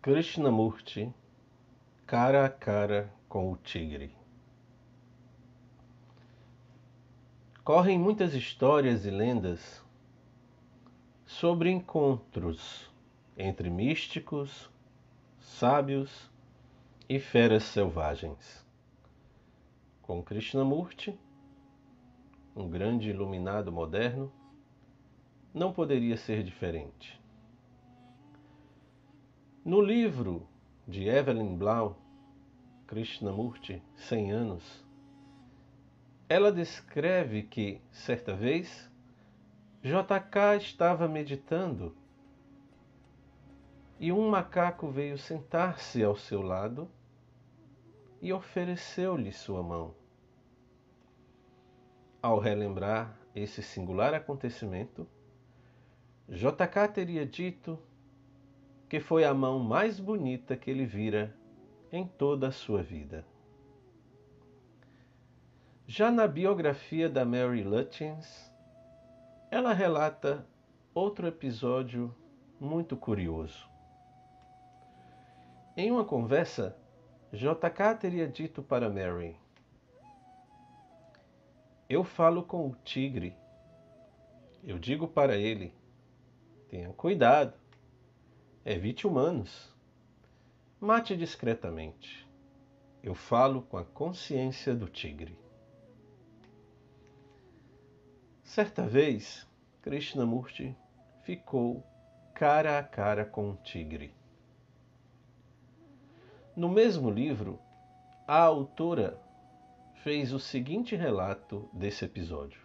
Krishnamurti cara a cara com o tigre. Correm muitas histórias e lendas sobre encontros entre místicos, sábios e feras selvagens. Com Krishnamurti, um grande iluminado moderno, não poderia ser diferente. No livro de Evelyn Blau, Krishnamurti, 100 anos, ela descreve que, certa vez, JK estava meditando e um macaco veio sentar-se ao seu lado e ofereceu-lhe sua mão. Ao relembrar esse singular acontecimento, JK teria dito que foi a mão mais bonita que ele vira em toda a sua vida. Já na biografia da Mary Lutyens, ela relata outro episódio muito curioso. Em uma conversa, JK teria dito para Mary: Eu falo com o tigre. Eu digo para ele: Tenha cuidado Evite humanos. Mate discretamente. Eu falo com a consciência do tigre. Certa vez, Krishnamurti ficou cara a cara com um tigre. No mesmo livro, a autora fez o seguinte relato desse episódio.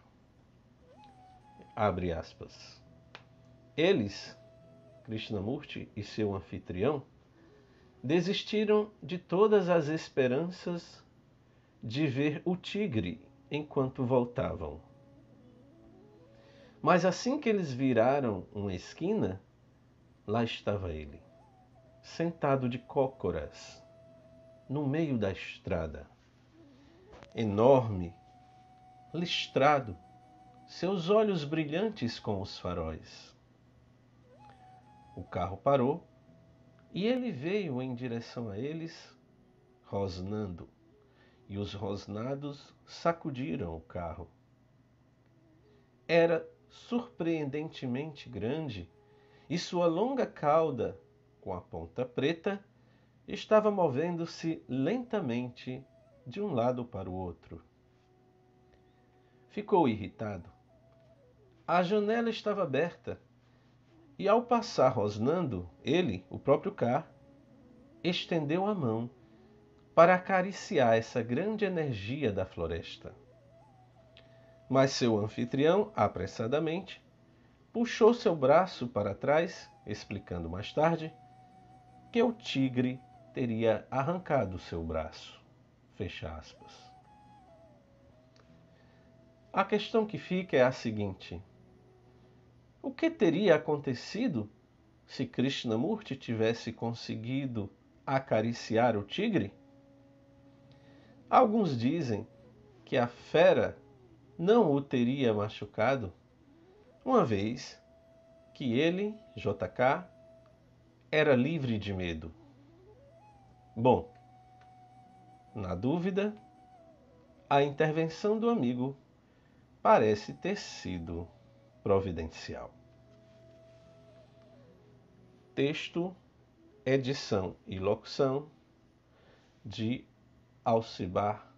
Abre aspas. Eles Krishnamurti e seu anfitrião desistiram de todas as esperanças de ver o tigre enquanto voltavam. Mas assim que eles viraram uma esquina, lá estava ele, sentado de cócoras, no meio da estrada. Enorme, listrado, seus olhos brilhantes com os faróis. O carro parou e ele veio em direção a eles, rosnando, e os rosnados sacudiram o carro. Era surpreendentemente grande e sua longa cauda, com a ponta preta, estava movendo-se lentamente de um lado para o outro. Ficou irritado. A janela estava aberta e ao passar rosnando, ele, o próprio Car, estendeu a mão para acariciar essa grande energia da floresta. Mas seu anfitrião, apressadamente, puxou seu braço para trás, explicando mais tarde que o tigre teria arrancado seu braço. Fecha aspas. A questão que fica é a seguinte: o que teria acontecido se Krishnamurti tivesse conseguido acariciar o tigre? Alguns dizem que a fera não o teria machucado, uma vez que ele, JK, era livre de medo. Bom, na dúvida, a intervenção do amigo parece ter sido providencial. Texto, edição e locução de Alcibar